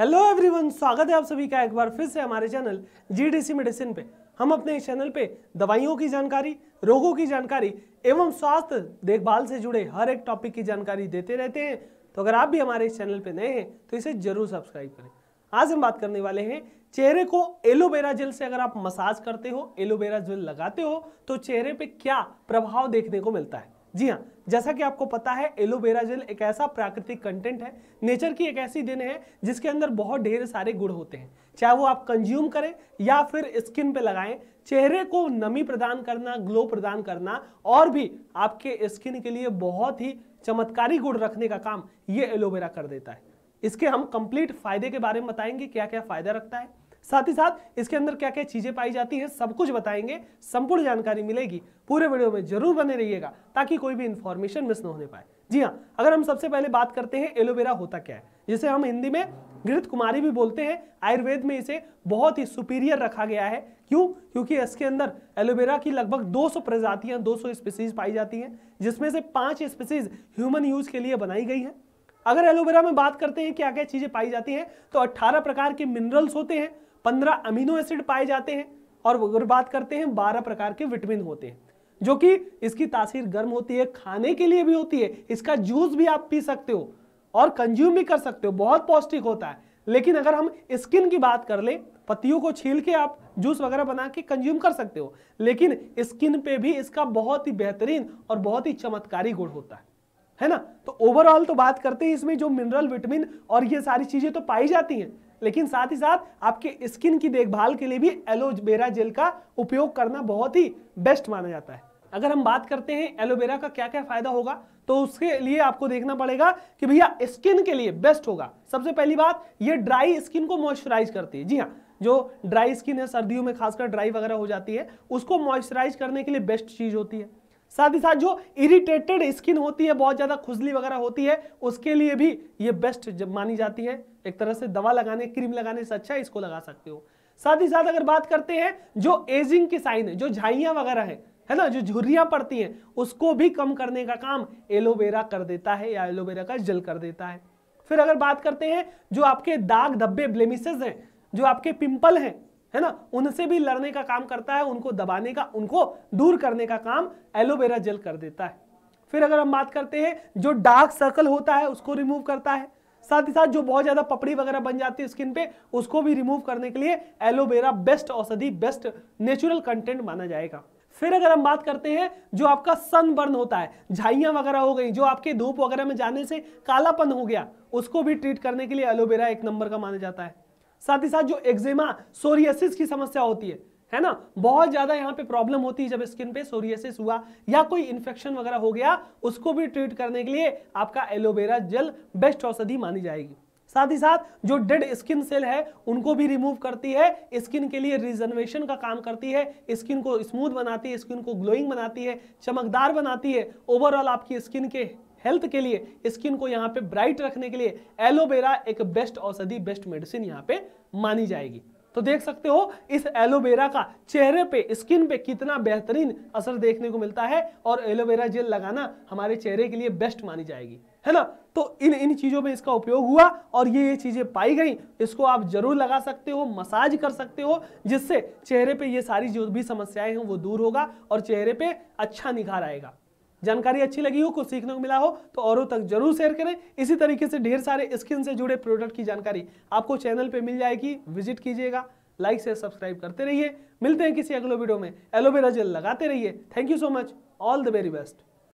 hello everyone स्वागत है आप सभी का एक बार फिर से हमारे चैनल जीडीसी मेडिसिन पे हम अपने इस चैनल पे दवाइयों की जानकारी रोगों की जानकारी एवं स्वास्थ्य देखभाल से जुड़े हर एक टॉपिक की जानकारी देते रहते हैं तो अगर आप भी हमारे इस चैनल पे नए हैं तो इसे जरूर सब्सक्राइब करें आज हम बात करने वाले हैं चेहरे को एलोवेरा जेल से अगर आप मसाज करते हो एलोवेरा जेल लगाते हो तो चेहरे पर क्या प्रभाव देखने को मिलता है जी हाँ जैसा कि आपको पता है एलोवेरा जेल एक ऐसा प्राकृतिक कंटेंट है नेचर की एक ऐसी देन है जिसके अंदर बहुत ढेर सारे गुण होते हैं चाहे वो आप कंज्यूम करें या फिर स्किन पे लगाएं चेहरे को नमी प्रदान करना ग्लो प्रदान करना और भी आपके स्किन के लिए बहुत ही चमत्कारी गुण रखने का काम ये एलोवेरा कर देता है इसके हम कंप्लीट फायदे के बारे में बताएंगे क्या क्या फायदा रखता है साथ ही साथ इसके अंदर क्या क्या चीज़ें पाई जाती हैं सब कुछ बताएंगे संपूर्ण जानकारी मिलेगी पूरे वीडियो में जरूर बने रहिएगा ताकि कोई भी इन्फॉर्मेशन मिस ना होने पाए जी हाँ अगर हम सबसे पहले बात करते हैं एलोवेरा होता क्या है जिसे हम हिंदी में घृत कुमारी भी बोलते हैं आयुर्वेद में इसे बहुत ही सुपीरियर रखा गया है क्यों क्योंकि इसके अंदर एलोवेरा की लगभग 200 प्रजातियां 200 स्पीसीज पाई जाती हैं जिसमें से पांच स्पीसीज ह्यूमन यूज के लिए बनाई गई हैं अगर एलोवेरा में बात करते हैं क्या क्या चीज़ें पाई जाती हैं तो अट्ठारह प्रकार के मिनरल्स होते हैं पंद्रह अमीनो एसिड पाए जाते हैं और अगर बात करते हैं बारह प्रकार के विटामिन होते हैं जो कि इसकी तासीर गर्म होती है खाने के लिए भी होती है इसका जूस भी आप पी सकते हो और कंज्यूम भी कर सकते हो बहुत पौष्टिक होता है लेकिन अगर हम स्किन की बात कर ले पत्तियों को छील के आप जूस वगैरह बना के कंज्यूम कर सकते हो लेकिन स्किन पे भी इसका बहुत ही बेहतरीन और बहुत ही चमत्कारी गुण होता है है ना तो ओवरऑल तो बात करते हैं इसमें जो मिनरल विटामिन और ये सारी चीजें तो पाई जाती हैं लेकिन साथ ही साथ आपके स्किन की देखभाल के लिए भी एलोवेरा जेल का उपयोग करना बहुत ही बेस्ट माना जाता है अगर हम बात करते हैं एलोवेरा का क्या क्या फायदा होगा तो उसके लिए आपको देखना पड़ेगा कि भैया स्किन के लिए बेस्ट होगा सबसे पहली बात ये ड्राई स्किन को मॉइस्चराइज करती है जी हाँ जो ड्राई स्किन है सर्दियों में खासकर ड्राई वगैरह हो जाती है उसको मॉइस्चराइज करने के लिए बेस्ट चीज होती है साथ ही साथ जो इरिटेटेड स्किन होती है बहुत ज़्यादा खुजली वगैरह होती है उसके लिए भी ये बेस्ट मानी जाती है एक तरह से दवा लगाने क्रीम लगाने से अच्छा इसको लगा सकते हो साथ ही साथ अगर बात करते हैं जो एजिंग के साइन है जो झाइया वगैरह है है ना जो झुर्रियां पड़ती हैं उसको भी कम करने का काम एलोवेरा कर देता है या एलोवेरा का जल कर देता है फिर अगर बात करते हैं जो आपके दाग धब्बे ब्लेमिसेस हैं जो आपके पिंपल हैं है ना उनसे भी लड़ने का काम करता है उनको दबाने का उनको दूर करने का काम एलोवेरा जेल कर देता है फिर अगर हम बात करते हैं जो डार्क सर्कल होता है उसको रिमूव करता है साथ ही साथ जो बहुत ज्यादा पपड़ी वगैरह बन जाती है स्किन पे उसको भी रिमूव करने के लिए एलोवेरा बेस्ट औषधि बेस्ट नेचुरल कंटेंट माना जाएगा फिर अगर हम बात करते हैं जो आपका सनबर्न होता है झाइया वगैरह हो गई जो आपके धूप वगैरह में जाने से कालापन हो गया उसको भी ट्रीट करने के लिए एलोवेरा एक नंबर का माना जाता है साथ ही साथ जो एक्जेमा सोरियसिस की समस्या होती है है ना बहुत ज्यादा यहाँ पे प्रॉब्लम होती है जब स्किन पे सोरियसिस हुआ या कोई इन्फेक्शन वगैरह हो गया उसको भी ट्रीट करने के लिए आपका एलोवेरा जेल बेस्ट औषधि मानी जाएगी साथ ही साथ जो डेड स्किन सेल है उनको भी रिमूव करती है स्किन के लिए रिजर्वेशन का काम करती है स्किन को स्मूथ बनाती है स्किन को ग्लोइंग बनाती है चमकदार बनाती है ओवरऑल आपकी स्किन के हेल्थ के लिए स्किन को यहाँ पे ब्राइट रखने के लिए एलोवेरा एक बेस्ट औषधि बेस्ट मेडिसिन यहाँ पे मानी जाएगी तो देख सकते हो इस एलोवेरा का चेहरे पे स्किन पे कितना बेहतरीन असर देखने को मिलता है और एलोवेरा जेल लगाना हमारे चेहरे के लिए बेस्ट मानी जाएगी है ना तो इन इन चीज़ों में इसका उपयोग हुआ और ये ये चीज़ें पाई गई इसको आप जरूर लगा सकते हो मसाज कर सकते हो जिससे चेहरे पे ये सारी जो भी समस्याएं हैं वो दूर होगा और चेहरे पे अच्छा निखार आएगा जानकारी अच्छी लगी हो कुछ सीखने को मिला हो तो औरों तक जरूर शेयर करें इसी तरीके से ढेर सारे स्किन से जुड़े प्रोडक्ट की जानकारी आपको चैनल पर मिल जाएगी विजिट कीजिएगा लाइक से सब्सक्राइब करते रहिए मिलते हैं किसी अगले वीडियो में एलोवेरा जेल लगाते रहिए thank you so much all the very best